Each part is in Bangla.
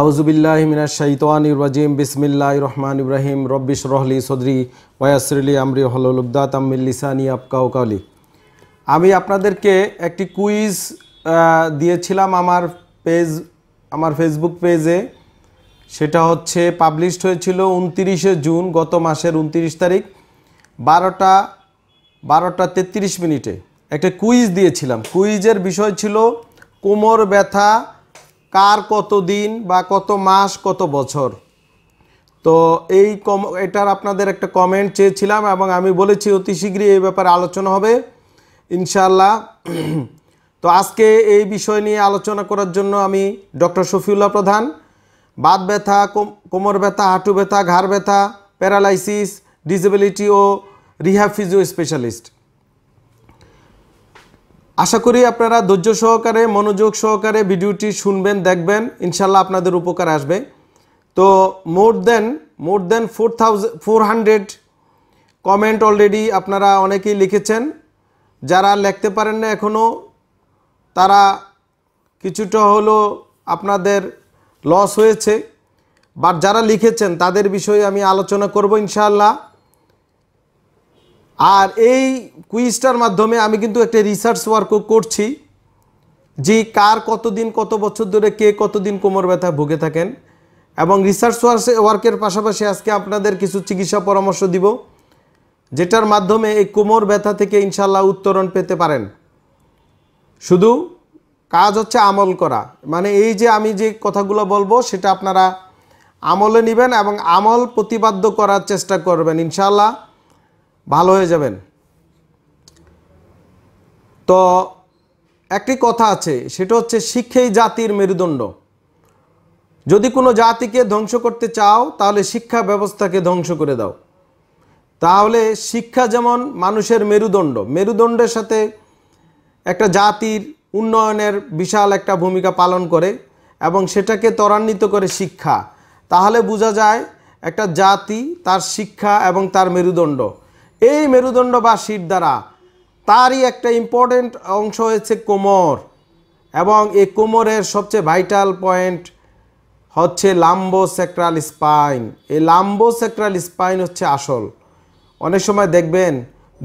আউজুবিল্লাহ মিনা শাহিতান রাজিম রহমান ইব্রাহিম রব্বিশ রহলি সদরি ওয়াসরলি আমরি হলুবদা তাম্মিল্লিসানি আপকাউ কাউলি আমি আপনাদেরকে একটি কুইজ দিয়েছিলাম আমার পেজ আমার ফেসবুক পেজে সেটা হচ্ছে পাবলিশড হয়েছিল উনতিরিশে জুন গত মাসের উনতিরিশ তারিখ বারোটা বারোটা তেত্রিশ মিনিটে একটা কুইজ দিয়েছিলাম কুইজের বিষয় ছিল কোমর ব্যথা কার কত দিন বা কত মাস কত বছর তো এই কম এটার আপনাদের একটা কমেন্ট চেয়েছিলাম এবং আমি বলেছি অতি শীঘ্রই এই ব্যাপারে আলোচনা হবে ইনশাল্লাহ তো আজকে এই বিষয় নিয়ে আলোচনা করার জন্য আমি ডক্টর শফিউল্লাহ প্রধান বাত ব্যথা কোমর ব্যথা হাঁটু ব্যথা ঘাড় ব্যথা প্যারালাইসিস ডিসেবিলিটি ও রিহাফিজিও স্পেশালিস্ট আশা করি আপনারা ধৈর্য সহকারে মনোযোগ সহকারে ভিডিওটি শুনবেন দেখবেন ইনশাল্লাহ আপনাদের উপকার আসবে তো more than more than four four hundred comment already আপনারা অনেকেই লিখেছেন যারা লিখতে পারেন না এখনও তারা কিছুটা হলো আপনাদের লস হয়েছে বাট যারা লিখেছেন তাদের বিষয়ে আমি আলোচনা করব ইনশাআল্লাহ আর এই কুইজটার মাধ্যমে আমি কিন্তু একটা রিসার্চ ওয়ার্কও করছি যে কার কতদিন কত বছর ধরে কে কতদিন কোমর ব্যথা ভুগে থাকেন এবং রিসার্চ ওয়ার্কের পাশাপাশি আজকে আপনাদের কিছু চিকিৎসা পরামর্শ দিব যেটার মাধ্যমে এই কোমর ব্যথা থেকে ইনশাল্লাহ উত্তরণ পেতে পারেন শুধু কাজ হচ্ছে আমল করা মানে এই যে আমি যে কথাগুলো বলবো সেটা আপনারা আমলে নেবেন এবং আমল প্রতিবাদ্য করার চেষ্টা করবেন ইনশাল্লাহ ভালো হয়ে যাবেন তো একটি কথা আছে সেটা হচ্ছে শিক্ষেই জাতির মেরুদণ্ড যদি কোনো জাতিকে ধ্বংস করতে চাও তাহলে শিক্ষা ব্যবস্থাকে ধ্বংস করে দাও তাহলে শিক্ষা যেমন মানুষের মেরুদণ্ড মেরুদণ্ডের সাথে একটা জাতির উন্নয়নের বিশাল একটা ভূমিকা পালন করে এবং সেটাকে ত্বরান্বিত করে শিক্ষা তাহলে বোঝা যায় একটা জাতি তার শিক্ষা এবং তার মেরুদণ্ড এই মেরুদণ্ড বা শির দ্বারা তারই একটা ইম্পর্টেন্ট অংশ হয়েছে কোমর এবং এই কোমরের সবচেয়ে ভাইটাল পয়েন্ট হচ্ছে লাম্বো সেক্রাল স্পাইন এই লাম্বো সেক্রাল স্পাইন হচ্ছে আসল অনেক সময় দেখবেন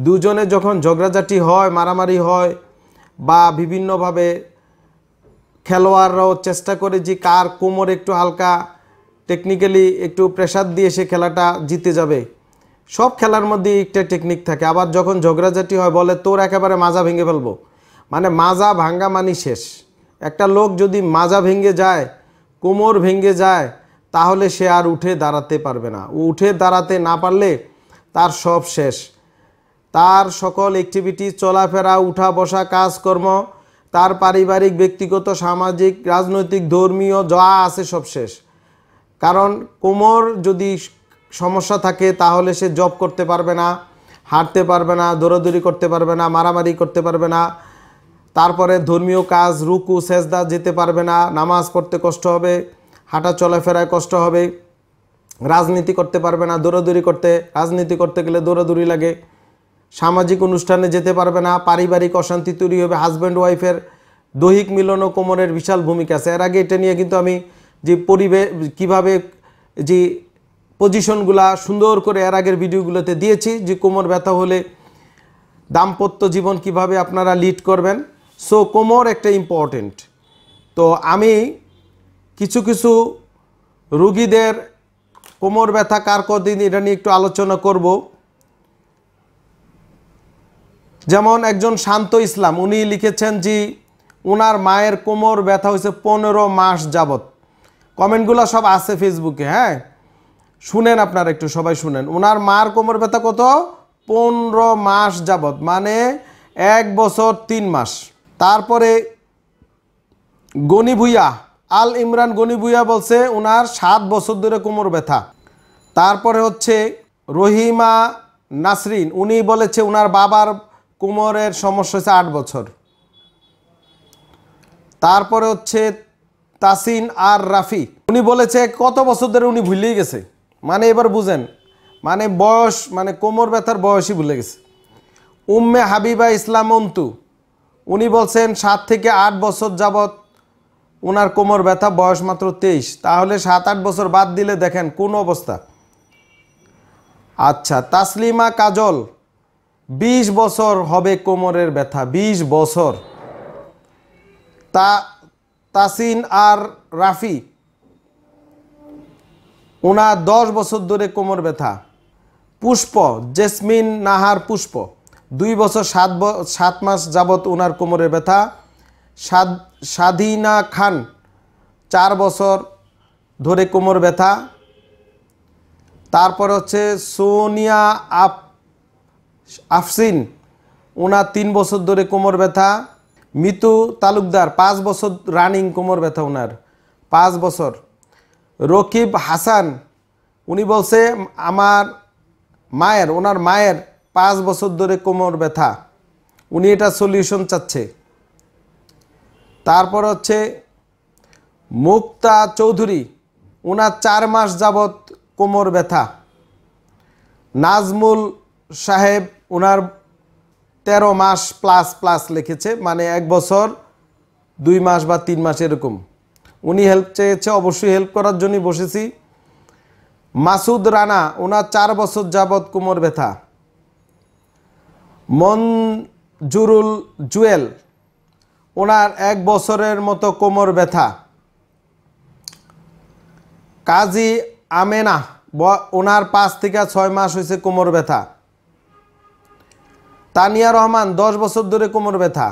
দুজনে যখন ঝগড়াঝাটি হয় মারামারি হয় বা বিভিন্নভাবে খেলোয়াড়রাও চেষ্টা করে যে কার কোমর একটু হালকা টেকনিক্যালি একটু প্রেশার দিয়ে সে খেলাটা জিতে যাবে সব খেলার মধ্যে একটা টেকনিক থাকে আবার যখন ঝগড়াঝাটি হয় বলে তোর একেবারে মাজা ভেঙে ফেলবো মানে মাজা ভাঙ্গা মানি শেষ একটা লোক যদি মাজা ভেঙে যায় কোমর ভেঙে যায় তাহলে সে আর উঠে দাঁড়াতে পারবে না উঠে দাঁড়াতে না পারলে তার সব শেষ তার সকল অ্যাক্টিভিটি চলাফেরা উঠা বসা কাজকর্ম তার পারিবারিক ব্যক্তিগত সামাজিক রাজনৈতিক ধর্মীয় যা আছে সব শেষ কারণ কোমর যদি সমস্যা থাকে তাহলে সে জব করতে পারবে না হাঁটতে পারবে না দৌড়দৌড়ি করতে পারবে না মারামারি করতে পারবে না তারপরে ধর্মীয় কাজ রুকু সেজদা যেতে পারবে না নামাজ পড়তে কষ্ট হবে হাঁটা চলাফেরায় কষ্ট হবে রাজনীতি করতে পারবে না দৌড়দৌড়ি করতে রাজনীতি করতে গেলে দৌড়াদৌড়ি লাগে সামাজিক অনুষ্ঠানে যেতে পারবে না পারিবারিক অশান্তি তৈরি হবে হাজব্যান্ড ওয়াইফের দৈহিক মিলন ও কোমরের বিশাল ভূমিকা আছে এর আগে এটা নিয়ে কিন্তু আমি যে পরিবেশ কীভাবে যে পজিশনগুলা সুন্দর করে এর আগের ভিডিওগুলোতে দিয়েছি যে কোমর ব্যথা হলে দাম্পত্য জীবন কিভাবে আপনারা লিড করবেন সো কোমর একটা ইম্পর্টেন্ট তো আমি কিছু কিছু রুগীদের কোমর ব্যথা কার কদিন এটা নিয়ে একটু আলোচনা করব যেমন একজন শান্ত ইসলাম উনি লিখেছেন যে ওনার মায়ের কোমর ব্যথা হয়েছে পনেরো মাস যাবত কমেন্টগুলো সব আছে ফেসবুকে হ্যাঁ শুনেন আপনারা একটু সবাই শুনেন ওনার মার কোমর ব্যথা কত পনেরো মাস যাবৎ মানে এক বছর তিন মাস তারপরে গনি ভুইয়া আল ইমরান গনি ভুইয়া বলছে ওনার সাত বছর ধরে কোমর ব্যথা তারপরে হচ্ছে রহিমা নাসরিন উনি বলেছে ওনার বাবার কোমরের সমস্যা হচ্ছে আট বছর তারপরে হচ্ছে তাসিন আর রাফি উনি বলেছে কত বছর ধরে উনি ভুলেই গেছে মানে এবার বুঝেন মানে বয়স মানে কোমর ব্যথার বয়সই ভুলে গেছে উম্মে হাবিবা ইসলাম অন্তু উনি বলছেন সাত থেকে আট বছর যাবত ওনার কোমর ব্যথা বয়স মাত্র তেইশ তাহলে সাত আট বছর বাদ দিলে দেখেন কোন অবস্থা আচ্ছা তাসলিমা কাজল ২০ বছর হবে কোমরের ব্যথা ২০ বছর তা তাসিন আর রাফি ওনার দশ বছর ধরে কোমর ব্যথা পুষ্প জেসমিন নাহার পুষ্প দুই বছর সাত সাত মাস যাবৎ ওনার কোমরের ব্যথা সাদ স্বাধীনা খান চার বছর ধরে কোমর ব্যথা তারপর হচ্ছে সোনিয়া আপ আফসিন ওনার তিন বছর ধরে কোমর ব্যথা মিতু তালুকদার পাঁচ বছর রানিং কোমর ব্যথা ওনার পাঁচ বছর রকিব হাসান উনি বলছে আমার মায়ের ওনার মায়ের পাঁচ বছর ধরে কোমর ব্যথা উনি এটা সলিউশন চাচ্ছে তারপর হচ্ছে মুক্তা চৌধুরী ওনার চার মাস যাবৎ কোমর ব্যথা নাজমুল সাহেব ওনার তেরো মাস প্লাস প্লাস লিখেছে মানে এক বছর দুই মাস বা তিন মাস এরকম উনি হেল্প চেয়েছে অবশ্যই হেল্প করার জন্যই বসেছি মাসুদ রানা ওনার চার বছর যাবৎ কোমর ব্যথা মনজুরুল জুয়েল ওনার এক বছরের মতো কোমর ব্যথা কাজী আমেনা ওনার পাঁচ থেকে ছয় মাস হয়েছে কোমর ব্যথা তানিয়া রহমান দশ বছর ধরে কোমর ব্যথা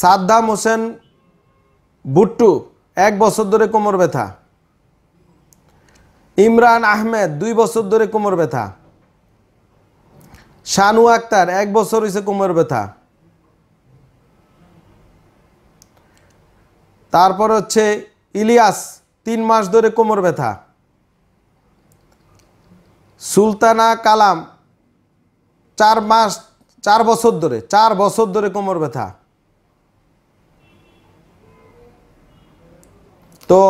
সাদ্দাম হোসেন বুট্টু এক বছর ধরে কোমর ব্যথা ইমরান আহমেদ দুই বছর ধরে কোমর ব্যথা শানু আক্তার এক বছর হয়েছে কোমর ব্যথা তারপর হচ্ছে ইলিয়াস তিন মাস ধরে কোমর ব্যথা সুলতানা কালাম চার মাস চার বছর ধরে চার বছর ধরে কোমর ব্যথা তো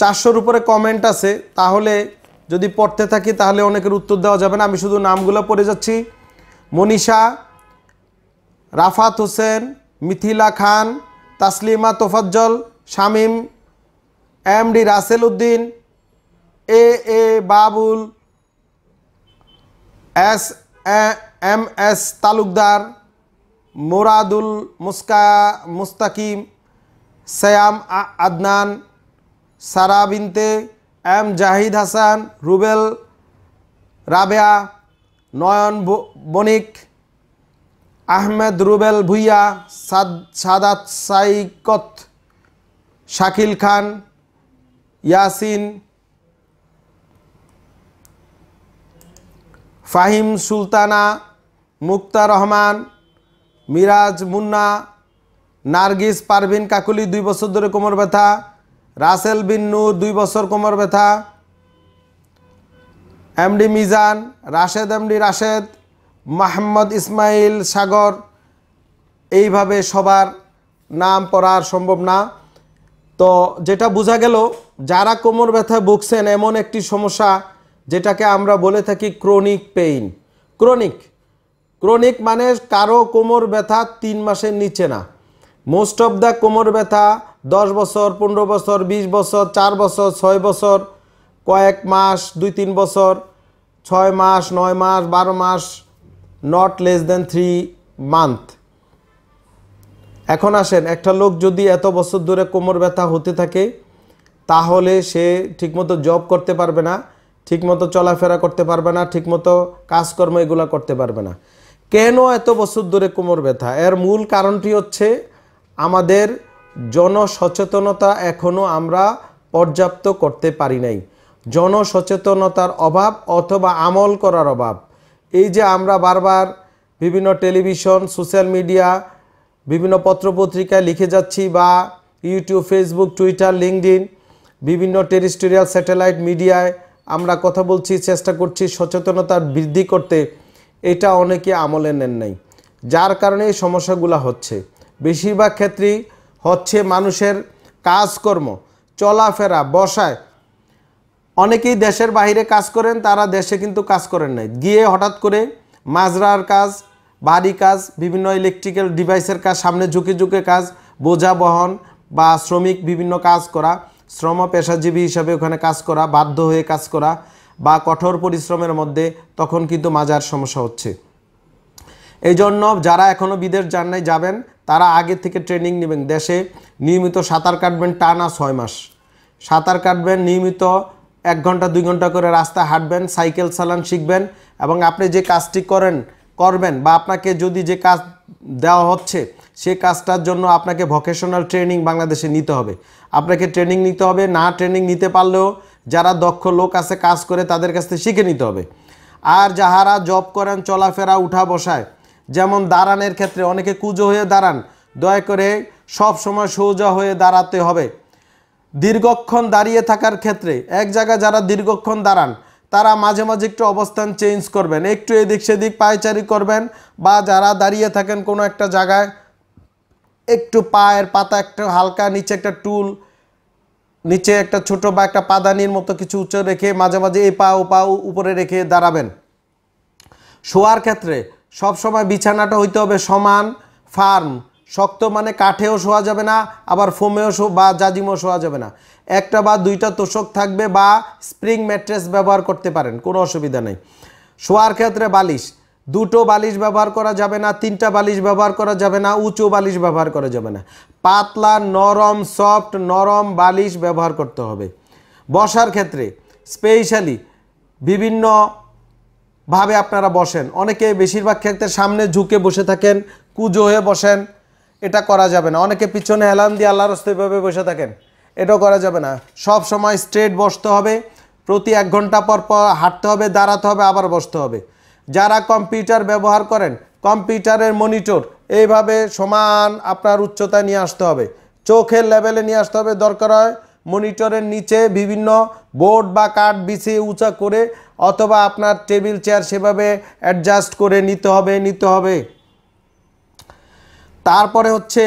চারশোর উপরে কমেন্ট আছে তাহলে যদি পড়তে থাকি তাহলে অনেকের উত্তর দেওয়া যাবে না আমি শুধু নামগুলো পড়ে যাচ্ছি Manisha Rafat Hossain Mithila Khan Taslima Tofazzal Shamim M D Rasel Uddin A A Babul S M S Talukdar Moradul Muska Mustakim Sayam Adnan Sara Binte M Zahid Hasan Rubel Rabeya Nayan Banik Ahmed Rubel Bhuiyan Saad Sadat Saikat Shakil Khan Yasin Fahim Sultana Mukta Rahman Miraj Munna Nargis Parvin Kakuli দুই বছর ধরে কোমর ব্যথা রাসেল বিন নূর দুই বছর কোমর ব্যথা এমডি মিজান রাশেদ এমডি রাশেদ মাহমদ ইসমাইল সাগর এইভাবে সবার নাম পড়ার সম্ভব না তো যেটা বোঝা গেল যারা কোমর ব্যথায় ভুগছেন এমন একটি সমস্যা যেটাকে আমরা বলে থাকি ক্রনিক পেইন ক্রনিক ক্রনিক মানে কারো কোমর ব্যথা তিন মাসের নিচে না মোস্ট অফ দ্য কোমর ব্যথা দশ বছর পনেরো বছর ২০ বছর চার বছর ছয় বছর কয়েক মাস দুই তিন বছর ছয় মাস নয় মাস বারো মাস not less than three month এখন আসেন একটা লোক যদি এত বছর ধরে কোমর ব্যথা হতে থাকে তাহলে সে ঠিকমতো জব করতে পারবে না ঠিকমতো চলাফেরা করতে পারবে না ঠিকমতো কাজকর্ম এগুলো করতে পারবে না কেন এত বছর ধরে কোমর ব্যথা এর মূল কারণটি হচ্ছে আমাদের জনসচেতনতা এখনও আমরা পর্যাপ্ত করতে পারি নাই জনসচেতনতার অভাব অথবা আমল করার অভাব এই যে আমরা বারবার বিভিন্ন টেলিভিশন সোশ্যাল মিডিয়া বিভিন্ন পত্রপত্রিকায় লিখে যাচ্ছি বা ইউটিউব ফেসবুক টুইটার লিঙ্কডিন বিভিন্ন টেরিস্টোরিয়াল স্যাটেলাইট মিডিয়ায় আমরা কথা বলছি চেষ্টা করছি সচেতনতার বৃদ্ধি করতে এটা অনেকে আমলে নেন নাই যার কারণে এই সমস্যাগুলো হচ্ছে বেশিরভাগ ক্ষেত্রেই হচ্ছে মানুষের কাজকর্ম চলাফেরা বসায় অনেকেই দেশের বাহিরে কাজ করেন তারা দেশে কিন্তু কাজ করেন নাই গিয়ে হঠাৎ করে মাজরার কাজ বাড়ি কাজ বিভিন্ন ইলেকট্রিক্যাল ডিভাইসের কাজ সামনে ঝুঁকে ঝুঁকে কাজ বোঝা বহন বা শ্রমিক বিভিন্ন কাজ করা শ্রম পেশাজীবী হিসাবে ওখানে কাজ করা বাধ্য হয়ে কাজ করা বা কঠোর পরিশ্রমের মধ্যে তখন কিন্তু মাজার সমস্যা হচ্ছে এই জন্য যারা এখনও বিদেশ যান নাই যাবেন তারা আগে থেকে ট্রেনিং নেবেন দেশে নিয়মিত সাঁতার কাটবেন টানা ছয় মাস সাঁতার কাটবেন নিয়মিত এক ঘন্টা দুই ঘন্টা করে রাস্তা হাঁটবেন সাইকেল চালান শিখবেন এবং আপনি যে কাজটি করেন করবেন বা আপনাকে যদি যে কাজ দেওয়া হচ্ছে সে কাজটার জন্য আপনাকে ভকেশনাল ট্রেনিং বাংলাদেশে নিতে হবে আপনাকে ট্রেনিং নিতে হবে না ট্রেনিং নিতে পারলেও যারা দক্ষ লোক আছে কাজ করে তাদের কাছ থেকে শিখে নিতে হবে আর যাহারা জব করেন চলাফেরা উঠা বসায় যেমন দাঁড়ানের ক্ষেত্রে অনেকে কুজো হয়ে দাঁড়ান দয়া করে সব সময় সোজা হয়ে দাঁড়াতে হবে দীর্ঘক্ষণ দাঁড়িয়ে থাকার ক্ষেত্রে এক জায়গায় যারা দীর্ঘক্ষণ দাঁড়ান তারা মাঝে মাঝে একটু অবস্থান চেঞ্জ করবেন একটু এদিক সেদিক পায়চারি করবেন বা যারা দাঁড়িয়ে থাকেন কোনো একটা জায়গায় একটু পায়ের পাতা একটা হালকা নিচে একটা টুল নিচে একটা ছোট বা একটা পাদানির মতো কিছু উঁচু রেখে মাঝে মাঝে এ পা ও পা উপরে রেখে দাঁড়াবেন শোয়ার ক্ষেত্রে সব সময় বিছানাটা হইতে হবে সমান ফার্ম শক্ত মানে কাঠেও শোয়া যাবে না আবার ফোমেও বা জাজিমও শোয়া যাবে না একটা বা দুইটা তোষক থাকবে বা স্প্রিং ম্যাট্রেস ব্যবহার করতে পারেন কোনো অসুবিধা নেই শোয়ার ক্ষেত্রে বালিশ দুটো বালিশ ব্যবহার করা যাবে না তিনটা বালিশ ব্যবহার করা যাবে না উঁচু বালিশ ব্যবহার করা যাবে না পাতলা নরম সফট নরম বালিশ ব্যবহার করতে হবে বসার ক্ষেত্রে স্পেশালি বিভিন্ন ভাবে আপনারা বসেন অনেকে বেশিরভাগ ক্ষেত্রে সামনে ঝুঁকে বসে থাকেন কুজো হয়ে বসেন এটা করা যাবে না অনেকে পিছনে হেলান দিয়ে আল্লাহর অস্তিভাবে বসে থাকেন এটাও করা যাবে না সব সময় স্ট্রেট বসতে হবে প্রতি এক ঘন্টা পর পর হাঁটতে হবে দাঁড়াতে হবে আবার বসতে হবে যারা কম্পিউটার ব্যবহার করেন কম্পিউটারের মনিটর এইভাবে সমান আপনার উচ্চতা নিয়ে আসতে হবে চোখের লেভেলে নিয়ে আসতে হবে দরকার হয় মনিটরের নিচে বিভিন্ন বোর্ড বা কাঠ বিছিয়ে উঁচা করে অথবা আপনার টেবিল চেয়ার সেভাবে অ্যাডজাস্ট করে নিতে হবে নিতে হবে তারপরে হচ্ছে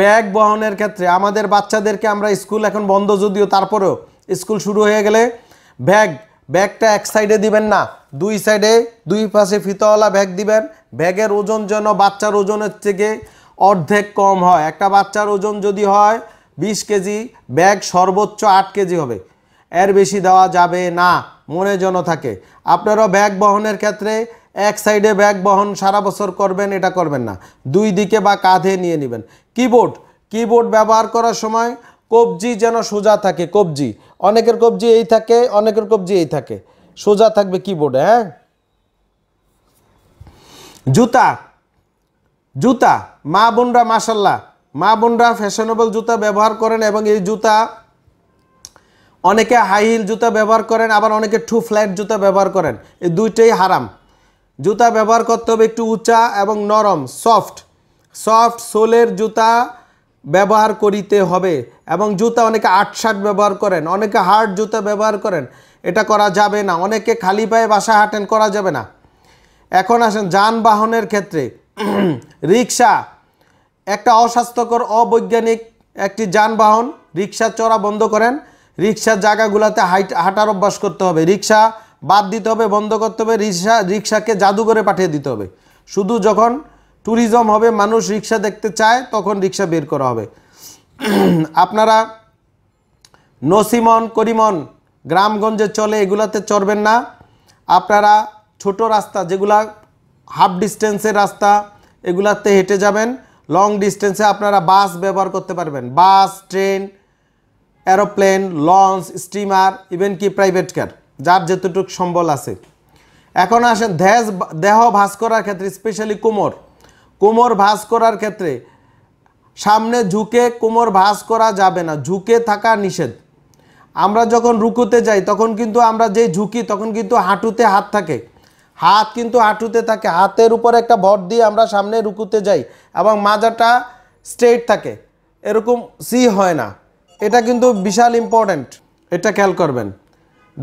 ব্যাগ বহনের ক্ষেত্রে আমাদের বাচ্চাদেরকে আমরা স্কুল এখন বন্ধ যদিও তারপরেও স্কুল শুরু হয়ে গেলে ব্যাগ ব্যাগটা এক সাইডে দিবেন না দুই সাইডে দুই পাশে ফিতাওয়ালা ব্যাগ দিবেন ব্যাগের ওজন যেন বাচ্চার ওজনের থেকে অর্ধেক কম হয় একটা বাচ্চার ওজন যদি হয় বিশ কেজি ব্যাগ সর্বোচ্চ আট কেজি হবে এর বেশি দেওয়া যাবে না মনে যেন থাকে আপনারা ব্যাগ বহনের ক্ষেত্রে এক সাইডে ব্যাগ বহন সারা বছর করবেন এটা করবেন না দুই দিকে বা কাঁধে নিয়ে নেবেন কিবোর্ড কিবোর্ড ব্যবহার করার সময় কবজি যেন সোজা থাকে কবজি অনেকের কবজি এই থাকে অনেকের কবজি এই থাকে সোজা থাকবে কিবোর্ডে হ্যাঁ জুতা জুতা মা বোনরা মাসাল্লাহ মা বোনরা ফ্যাশনেবল জুতা ব্যবহার করেন এবং এই জুতা অনেকে হাই হিল জুতা ব্যবহার করেন আবার অনেকে টু ফ্ল্যাট জুতা ব্যবহার করেন এই দুইটাই হারাম জুতা ব্যবহার করতে হবে একটু উঁচা এবং নরম সফট সফট সোলের জুতা ব্যবহার করিতে হবে এবং জুতা অনেকে শার্ট ব্যবহার করেন অনেকে হার্ড জুতা ব্যবহার করেন এটা করা যাবে না অনেকে খালি পায়ে বাসা হাঁটেন করা যাবে না এখন আসেন যানবাহনের ক্ষেত্রে রিক্সা একটা অস্বাস্থ্যকর অবৈজ্ঞানিক একটি যানবাহন রিক্সা চড়া বন্ধ করেন রিক্সার জায়গাগুলোতে হাইট হাঁটার অভ্যাস করতে হবে রিক্সা বাদ দিতে হবে বন্ধ করতে হবে রিক্সা রিক্সাকে জাদুঘরে পাঠিয়ে দিতে হবে শুধু যখন ট্যুরিজম হবে মানুষ রিক্সা দেখতে চায় তখন রিক্সা বের করা হবে আপনারা নসিমন করিমন গ্রামগঞ্জে চলে এগুলাতে চড়বেন না আপনারা ছোট রাস্তা যেগুলা হাফ ডিস্টেন্সের রাস্তা এগুলাতে হেঁটে যাবেন লং ডিস্টেন্সে আপনারা বাস ব্যবহার করতে পারবেন bus train aeroplane launch steamer even কি প্রাইভেট কার যার যেতটুকু সম্বল আছে এখন আসেন দেহ দেহ ভাস করার ক্ষেত্রে স্পেশালি কোমর কোমর ভাস করার ক্ষেত্রে সামনে ঝুঁকে কোমর ভাস করা যাবে না ঝুঁকে থাকা নিষেধ আমরা যখন রুকুতে যাই তখন কিন্তু আমরা যে ঝুঁকি তখন কিন্তু হাঁটুতে হাত থাকে হাত কিন্তু হাঁটুতে থাকে হাতের উপর একটা ভর দিয়ে আমরা সামনে রুকুতে যাই এবং মাজাটা স্ট্রেট থাকে এরকম সি হয় না এটা কিন্তু বিশাল ইম্পর্ট্যান্ট এটা খেয়াল করবেন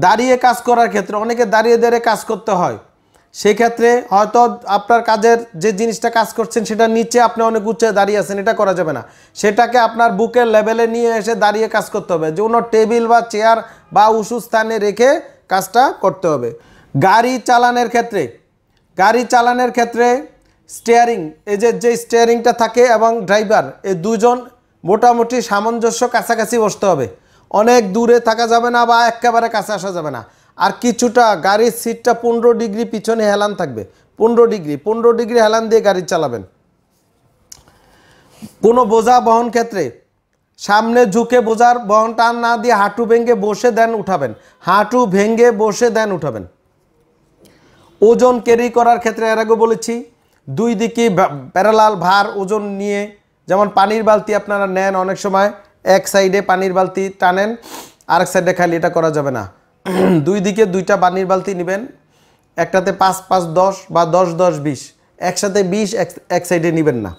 দাঁড়িয়ে কাজ করার ক্ষেত্রে অনেকে দাঁড়িয়ে দাঁড়িয়ে কাজ করতে হয় সেক্ষেত্রে হয়তো আপনার কাজের যে জিনিসটা কাজ করছেন সেটা নিচে আপনি অনেক উচ্চে দাঁড়িয়ে আছেন এটা করা যাবে না সেটাকে আপনার বুকের লেভেলে নিয়ে এসে দাঁড়িয়ে কাজ করতে হবে যে কোনো টেবিল বা চেয়ার বা উঁচু স্থানে রেখে কাজটা করতে হবে গাড়ি চালানোর ক্ষেত্রে গাড়ি চালানোর ক্ষেত্রে স্টিয়ারিং এই যে যে স্টিয়ারিংটা থাকে এবং ড্রাইভার এই দুজন মোটামুটি সামঞ্জস্য কাছাকাছি বসতে হবে অনেক দূরে থাকা যাবে না বা একেবারে কাছে আসা যাবে না আর কিছুটা গাড়ির সিটটা পনেরো ডিগ্রি পিছনে হেলান থাকবে পনেরো ডিগ্রি পনেরো ডিগ্রি হেলান দিয়ে গাড়ি চালাবেন কোনো বোঝা বহন ক্ষেত্রে সামনে ঝুঁকে বোঝার বহন টান না দিয়ে হাঁটু ভেঙে বসে দেন উঠাবেন হাঁটু ভেঙে বসে দেন উঠাবেন ওজন ক্যারি করার ক্ষেত্রে এর আগে বলেছি দুই দিকে প্যারালাল ভার ওজন নিয়ে যেমন পানির বালতি আপনারা নেন অনেক সময় এক সাইডে পানির বালতি টানেন আরেক সাইডে খালি এটা করা যাবে না দুই দিকে দুইটা পানির বালতি নেবেন একটাতে পাঁচ পাঁচ দশ বা দশ দশ বিশ একসাথে বিশ এক সাইডে নেবেন না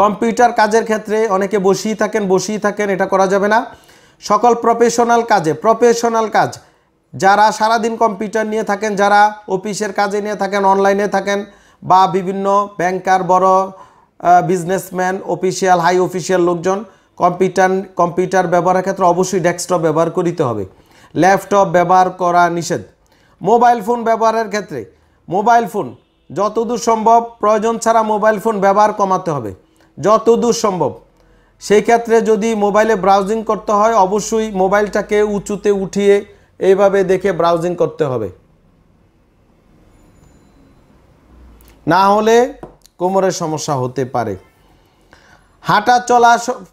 কম্পিউটার কাজের ক্ষেত্রে অনেকে বসিয়ে থাকেন বসিয়ে থাকেন এটা করা যাবে না সকল প্রফেশনাল কাজে প্রফেশনাল কাজ যারা সারাদিন কম্পিউটার নিয়ে থাকেন যারা অফিসের কাজে নিয়ে থাকেন অনলাইনে থাকেন বা বিভিন্ন ব্যাংকার বড় বিজনেসম্যান অফিসিয়াল হাই অফিসিয়াল লোকজন কম্পিউটার কম্পিউটার ব্যবহারের ক্ষেত্রে অবশ্যই ডেস্কটপ ব্যবহার করিতে হবে ল্যাপটপ ব্যবহার করা নিষেধ মোবাইল ফোন ব্যবহারের ক্ষেত্রে মোবাইল ফোন যতদূর সম্ভব প্রয়োজন ছাড়া মোবাইল ফোন ব্যবহার কমাতে হবে যতদূর সম্ভব সেই ক্ষেত্রে যদি মোবাইলে ব্রাউজিং করতে হয় অবশ্যই মোবাইলটাকে উঁচুতে উঠিয়ে এইভাবে দেখে ব্রাউজিং করতে হবে না হলে কোমরের সমস্যা হতে পারে হাঁটা চলা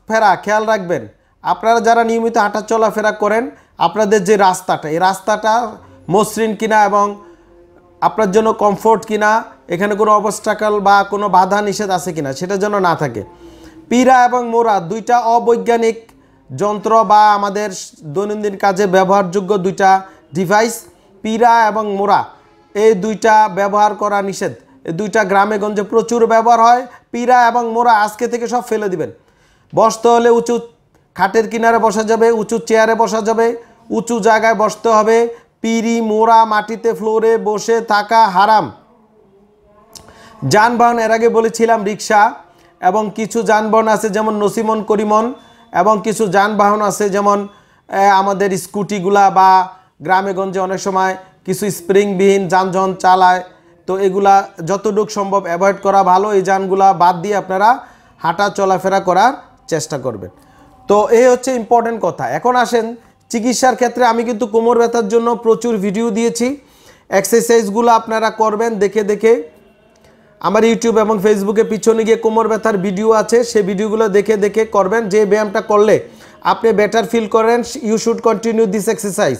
ফেরা খেয়াল রাখবেন আপনারা যারা নিয়মিত হাঁটা চলাফেরা করেন আপনাদের যে রাস্তাটা এই রাস্তাটা মসৃণ কিনা এবং আপনার জন্য কমফোর্ট কিনা এখানে কোনো অবস্টাকাল বা কোনো বাধা নিষেধ আছে কিনা সেটা যেন না থাকে পীড়া এবং মোরা দুইটা অবৈজ্ঞানিক যন্ত্র বা আমাদের দৈনন্দিন কাজে ব্যবহারযোগ্য দুইটা ডিভাইস পীড়া এবং মোরা এই দুইটা ব্যবহার করা নিষেধ দুইটা গ্রামে গঞ্জে প্রচুর ব্যবহার হয় পিরা এবং মোড়া আজকে থেকে সব ফেলে দিবেন বসতে হলে উঁচু খাটের কিনারে বসা যাবে উঁচু চেয়ারে বসা যাবে উঁচু জায়গায় বসতে হবে পিড়ি মোড়া মাটিতে ফ্লোরে বসে থাকা হারাম যানবাহন এর আগে বলেছিলাম রিক্সা এবং কিছু যানবাহন আছে যেমন নসিমন করিমন এবং কিছু যানবাহন আছে যেমন আমাদের স্কুটিগুলা বা গ্রামেগঞ্জে অনেক সময় কিছু স্প্রিংবিহীন যানজন চালায় তো এগুলা যতটুক সম্ভব অ্যাভয়েড করা ভালো এই যানগুলা বাদ দিয়ে আপনারা হাঁটা চলাফেরা করার চেষ্টা করবেন তো এই হচ্ছে ইম্পর্টেন্ট কথা এখন আসেন চিকিৎসার ক্ষেত্রে আমি কিন্তু কোমর ব্যথার জন্য প্রচুর ভিডিও দিয়েছি এক্সারসাইজগুলো আপনারা করবেন দেখে দেখে আমার ইউটিউব এবং ফেসবুকে পিছনে গিয়ে কোমর ব্যথার ভিডিও আছে সেই ভিডিওগুলো দেখে দেখে করবেন যে ব্যায়ামটা করলে আপনি বেটার ফিল করেন you should continue this exercise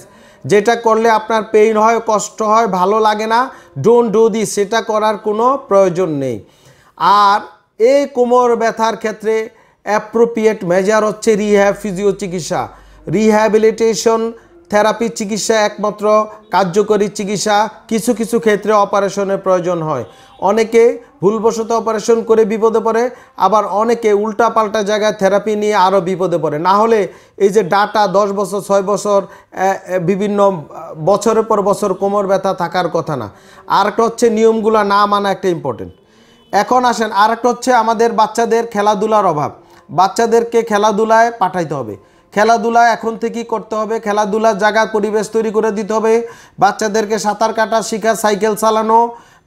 যেটা করলে আপনার পেইন হয় কষ্ট হয় ভালো লাগে না ডোন্ট ডু দি সেটা করার কোনো প্রয়োজন নেই আর এই কোমর ব্যথার ক্ষেত্রে অ্যাপ্রোপ্রিয়েট মেজার হচ্ছে রিহ্যাব ফিজিও চিকিৎসা রিহ্যাবিলিটেশন থেরাপি চিকিৎসা একমাত্র কার্যকরী চিকিৎসা কিছু কিছু ক্ষেত্রে অপারেশনের প্রয়োজন হয় অনেকে ভুলবশত অপারেশন করে বিপদে পড়ে আবার অনেকে উল্টা পাল্টা জায়গায় থেরাপি নিয়ে আরও বিপদে পড়ে না হলে এই যে ডাটা দশ বছর ছয় বছর বিভিন্ন বছরের পর বছর কোমর ব্যথা থাকার কথা না আর একটা হচ্ছে নিয়মগুলো না মানা একটা ইম্পর্টেন্ট এখন আসেন আর একটা হচ্ছে আমাদের বাচ্চাদের খেলাধুলার অভাব বাচ্চাদেরকে খেলাধুলায় পাঠাইতে হবে খেলাধুলা এখন থেকেই করতে হবে খেলাধুলার জায়গা পরিবেশ তৈরি করে দিতে হবে বাচ্চাদেরকে সাঁতার কাটা শেখা সাইকেল চালানো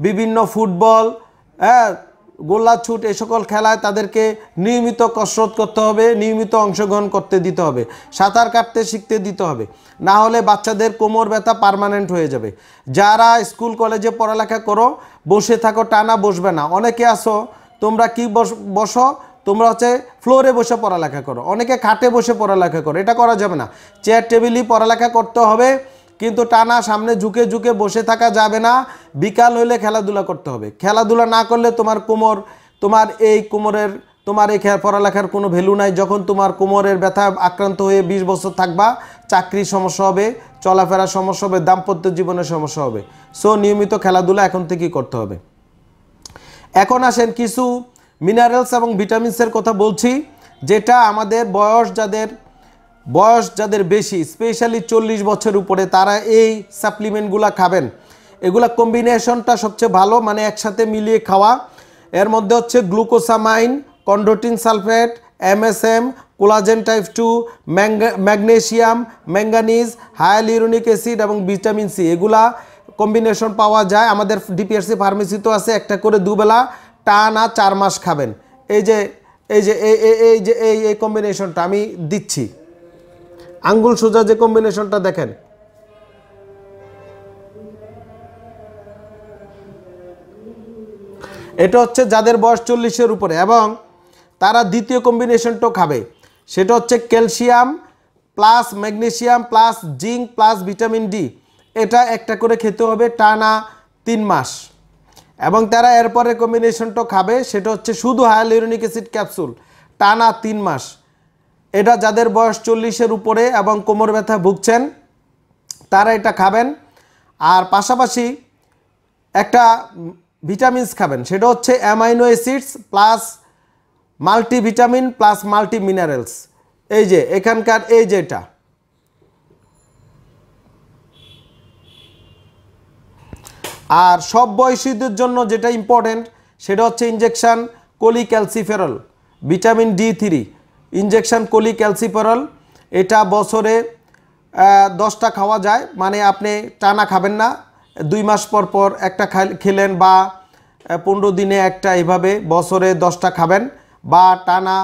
বিভিন্ন ফুটবল হ্যাঁ গোল্লাছুট এ সকল খেলায় তাদেরকে নিয়মিত কসরত করতে হবে নিয়মিত অংশগ্রহণ করতে দিতে হবে সাঁতার কাটতে শিখতে দিতে হবে না হলে বাচ্চাদের কোমর ব্যথা পারমানেন্ট হয়ে যাবে যারা স্কুল কলেজে পড়ালেখা করো বসে থাকো টানা বসবে না অনেকে আসো তোমরা কি বসো তোমরা হচ্ছে ফ্লোরে বসে পড়ালেখা করো অনেকে খাটে বসে পড়ালেখা করো এটা করা যাবে না চেয়ার টেবিলই পড়ালেখা করতে হবে কিন্তু টানা সামনে ঝুঁকে ঝুঁকে বসে থাকা যাবে না বিকাল হলে খেলাধুলা করতে হবে খেলাধুলা না করলে তোমার কোমর তোমার এই কোমরের তোমার এই পড়ালেখার কোনো ভ্যালু নাই যখন তোমার কোমরের ব্যথা আক্রান্ত হয়ে ২০ বছর থাকবা চাকরির সমস্যা হবে চলাফেরার সমস্যা হবে দাম্পত্য জীবনের সমস্যা হবে সো নিয়মিত খেলাধুলা এখন থেকেই করতে হবে এখন আসেন কিছু মিনারেলস এবং ভিটামিনসের কথা বলছি যেটা আমাদের বয়স যাদের বয়স যাদের বেশি স্পেশালি চল্লিশ বছর উপরে তারা এই সাপ্লিমেন্টগুলো খাবেন এগুলা কম্বিনেশনটা সবচেয়ে ভালো মানে একসাথে মিলিয়ে খাওয়া এর মধ্যে হচ্ছে glucosamine chondroitin sulphate MSM collagen type two magnesium manganese hyaluronic acid এবং ভিটামিন সি এগুলা কম্বিনেশন পাওয়া যায় আমাদের ডিপিএসসি তো আছে একটা করে দুবেলা টানা চার মাস খাবেন এই যে এই যে এই এই যে এই এই কম্বিনেশনটা আমি দিচ্ছি আঙ্গুল সোজা যে কম্বিনেশনটা দেখেন এটা হচ্ছে যাদের বয়স চল্লিশের উপরে এবং তারা দ্বিতীয় কম্বিনেশনটাও খাবে সেটা হচ্ছে calcium plus magnesium plus zinc plus vitamin D এটা একটা করে খেতে হবে টানা তিন মাস এবং তারা এরপরে কম্বিনেশনটা খাবে সেটা হচ্ছে শুধু হায়ালিউরোনিক অ্যাসিড ক্যাপসুল টানা তিন মাস এটা যাদের বয়স চল্লিশের উপরে এবং কোমর ব্যথা ভুগছেন তারা এটা খাবেন আর পাশাপাশি একটা ভিটামিনস খাবেন সেটা হচ্ছে amino acids plus multivitamin plus multi minerals এই যে এখানকার এই যেটা আর সব বয়সীদের জন্য যেটা ইম্পর্টেন্ট সেটা হচ্ছে injection calciferol vitamin D three injection calciferol এটা বছরে দশটা খাওয়া যায় মানে আপনি টানা খাবেন না দুই মাস পর পর একটা খেলেন বা পনেরো দিনে একটা এভাবে বছরে দশটা খাবেন বা টানা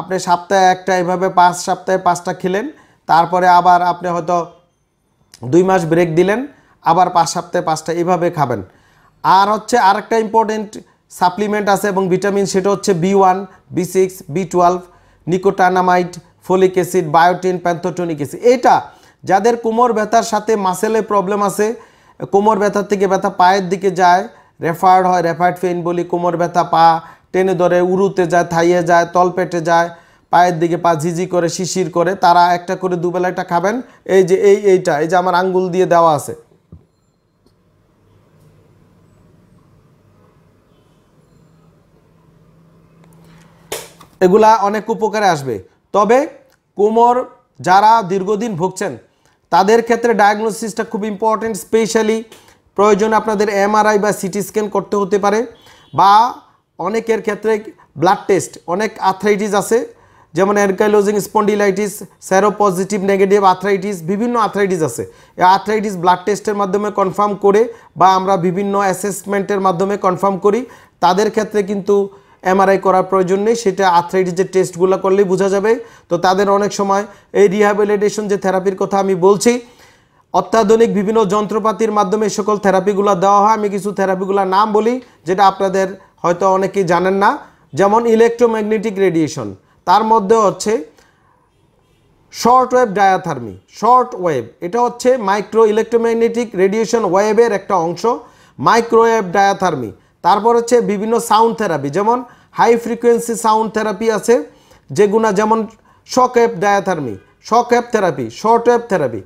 আপনি সপ্তাহে একটা এভাবে পাঁচ সপ্তাহে পাঁচটা খেলেন তারপরে আবার আপনি হয়তো দুই মাস ব্রেক দিলেন আবার পাঁচ সপ্তাহে পাঁচটা এভাবে খাবেন আর হচ্ছে আরেকটা ইম্পর্টেন্ট সাপ্লিমেন্ট আছে এবং ভিটামিন সেটা হচ্ছে B one B six B twelve nicotinamide folic acid biotin pantothenic acid এটা যাদের কোমর ব্যথার সাথে মাসেলে প্রবলেম আছে কোমর ব্যথার থেকে ব্যথা পায়ের দিকে যায় রেফার্ড হয় রেফার্ড ফেইন বলি কোমর ব্যথা পা টেনে ধরে উরুতে যায় থাইয়ে যায় তলপেটে যায় পায়ের দিকে পা ঝিঝি করে শিশির করে তারা একটা করে দুবেলা একটা খাবেন এই যে এই এইটা এই যে আমার আঙ্গুল দিয়ে দেওয়া আছে এগুলা অনেক উপকারে আসবে তবে কোমর যারা দীর্ঘদিন ভুগছেন তাদের ক্ষেত্রে ডায়াগনোসিসটা খুব ইম্পর্টেন্ট স্পেশালি প্রয়োজন আপনাদের এমআরআই বা সিটি স্ক্যান করতে হতে পারে বা অনেকের ক্ষেত্রে ব্লাড টেস্ট অনেক আর্থ্রাইটিস আছে যেমন ankylosing spondylitis sero positive negative arthritis বিভিন্ন আর্থ্রাইটিস আছে এই আর্থ্রাইটিস ব্লাড টেস্টের মাধ্যমে কনফার্ম করে বা আমরা বিভিন্ন অ্যাসেসমেন্টের মাধ্যমে কনফার্ম করি তাদের ক্ষেত্রে কিন্তু এমআরআই করার প্রয়োজন নেই সেটা আর্থ্রাইটিসের টেস্টগুলো করলেই বোঝা যাবে তো তাদের অনেক সময় এই রিহ্যাবিলিটেশন যে থেরাপির কথা আমি বলছি অত্যাধুনিক বিভিন্ন যন্ত্রপাতির মাধ্যমে সকল থেরাপিগুলো দেওয়া হয় আমি কিছু থেরাপিগুলোর নাম বলি যেটা আপনাদের হয়তো অনেকেই জানেন না যেমন ইলেকট্রোম্যাগনেটিক রেডিয়েশন তার মধ্যে হচ্ছে short wave diathermy short wave এটা হচ্ছে মাইক্রো ইলেকট্রোম্যাগনেটিক রেডিয়েশন ওয়েভের একটা অংশ মাইক্রোওয়েভ ডায়াথার্মি তারপর হচ্ছে বিভিন্ন সাউন্ড থেরাপি যেমন হাই ফ্রিকোয়েন্সি সাউন্ড থেরাপি আছে যেগুলো যেমন shock app diathermy shock app therapy short app therapy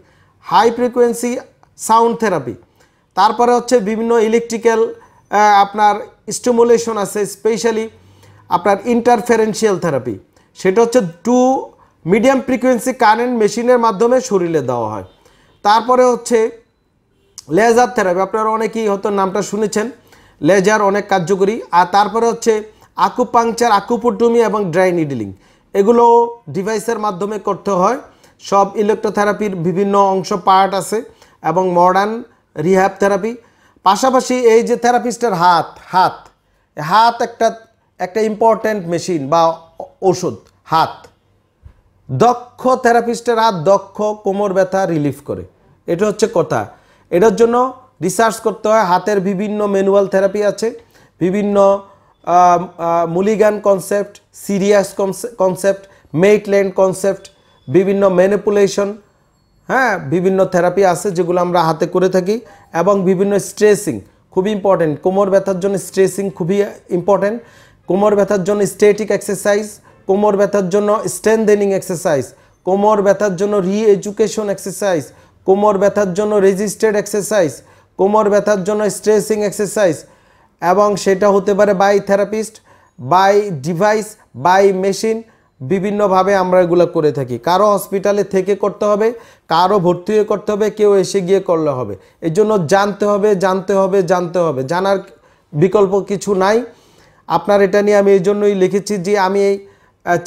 high frequency sound therapy তারপরে হচ্ছে বিভিন্ন ইলেকট্রিক্যাল আপনার স্টিমুলেশন আছে স্পেশালি আপনার ইন্টারফেরেন্সিয়াল থেরাপি সেটা হচ্ছে টু মিডিয়াম ফ্রিকোয়েন্সি কারেন্ট মেশিনের মাধ্যমে শরীরে দেওয়া হয় তারপরে হচ্ছে লেজার থেরাপি আপনারা অনেকেই হয়তো নামটা শুনেছেন লেজার অনেক কার্যকরী আর তারপরে হচ্ছে আকুপাংচার আকুপুটুমি এবং ড্রাই নিডলিং এগুলো ডিভাইসের মাধ্যমে করতে হয় সব ইলেকট্রোথেরাপির বিভিন্ন অংশ পার্ট আছে এবং মডার্ন রিহ্যাব থেরাপি পাশাপাশি এই যে থেরাপিস্টের হাত হাত হাত একটা একটা ইম্পর্ট্যান্ট মেশিন বা ওষুধ হাত দক্ষ থেরাপিস্টের হাত দক্ষ কোমর ব্যথা রিলিফ করে এটা হচ্ছে কথা এটার জন্য রিসার্চ করতে হয় হাতের বিভিন্ন ম্যানুয়াল থেরাপি আছে বিভিন্ন Mulligan concept Cyriax concept Maitland concept বিভিন্ন ম্যানিপুলেশন হ্যাঁ বিভিন্ন থেরাপি আছে যেগুলো আমরা হাতে করে থাকি এবং বিভিন্ন স্ট্রেসিং খুব ইম্পর্টেন্ট কোমর ব্যথার জন্য স্ট্রেসিং খুবই ইম্পর্টেন্ট কোমর ব্যথার জন্য স্টেটিক এক্সারসাইজ কোমর ব্যথার জন্য স্ট্রেন্থেনিং এক্সারসাইজ কোমর ব্যথার জন্য রি এডুকেশন এক্সারসাইজ কোমর ব্যথার জন্য রেজিস্টার্ড এক্সারসাইজ কোমর ব্যথার জন্য স্ট্রেসিং এক্সারসাইজ এবং সেটা হতে পারে by therapist by device by machine বিভিন্নভাবে আমরা এগুলো করে থাকি কারো হসপিটালে থেকে করতে হবে কারো ভর্তি হয়ে করতে হবে কেউ এসে গিয়ে করলে হবে এর জন্য জানতে হবে জানতে হবে জানতে হবে জানার বিকল্প কিছু নাই আপনার এটা নিয়ে আমি এই জন্যই লিখেছি যে আমি এই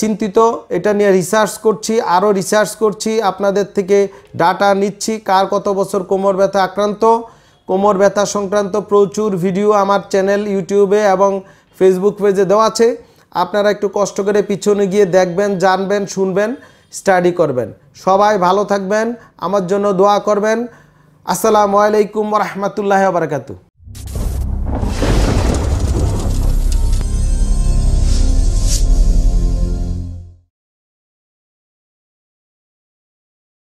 চিন্তিত এটা নিয়ে রিসার্চ করছি আরও রিসার্চ করছি আপনাদের থেকে ডাটা নিচ্ছি কার কত বছর কোমর ব্যথা আক্রান্ত কোমর ব্যথা সংক্রান্ত প্রচুর ভিডিও আমার চ্যানেল ইউটিউবে এবং ফেসবুক পেজে দেওয়া আছে আপনারা একটু কষ্ট করে পিছনে গিয়ে দেখবেন জানবেন শুনবেন স্টাডি করবেন সবাই ভালো থাকবেন আমার জন্য দোয়া করবেন আসসালামু আলাইকুম রহমতুল্লাহ বারকাতু